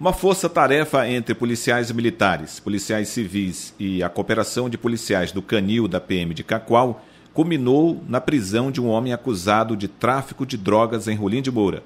uma força-tarefa entre policiais militares, policiais civis e a cooperação de policiais do Canil da PM de Cacoal culminou na prisão de um homem acusado de tráfico de drogas em Rolim de Moura.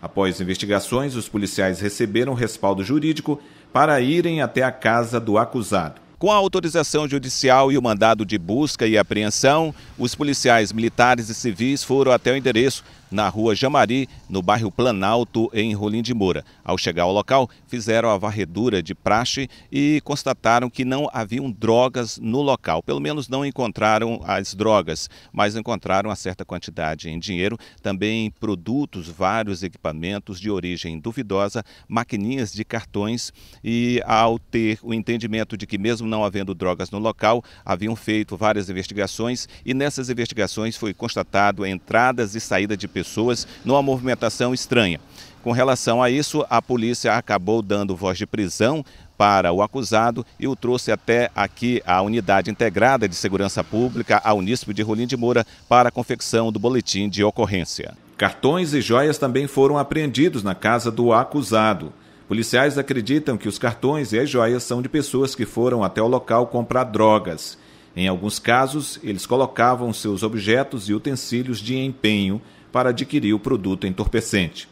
Após investigações, os policiais receberam respaldo jurídico para irem até a casa do acusado. Com a autorização judicial e o mandado de busca e apreensão, os policiais militares e civis foram até o endereço na rua Jamari, no bairro Planalto, em Rolim de Moura. Ao chegar ao local, fizeram a varredura de praxe e constataram que não haviam drogas no local. Pelo menos não encontraram as drogas, mas encontraram uma certa quantidade em dinheiro, também produtos, vários equipamentos de origem duvidosa, maquininhas de cartões e ao ter o entendimento de que mesmo não havendo drogas no local, haviam feito várias investigações e nessas investigações foi constatado entradas e saída de pessoas pessoas numa movimentação estranha. Com relação a isso, a polícia acabou dando voz de prisão para o acusado e o trouxe até aqui a Unidade Integrada de Segurança Pública, a Unisp de Rolim de Moura, para a confecção do boletim de ocorrência. Cartões e joias também foram apreendidos na casa do acusado. Policiais acreditam que os cartões e as joias são de pessoas que foram até o local comprar drogas. Em alguns casos, eles colocavam seus objetos e utensílios de empenho para adquirir o produto entorpecente.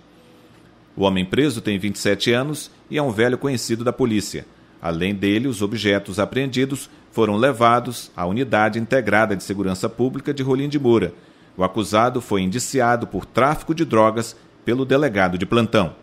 O homem preso tem 27 anos e é um velho conhecido da polícia. Além dele, os objetos apreendidos foram levados à Unidade Integrada de Segurança Pública de Rolim de Moura. O acusado foi indiciado por tráfico de drogas pelo delegado de plantão.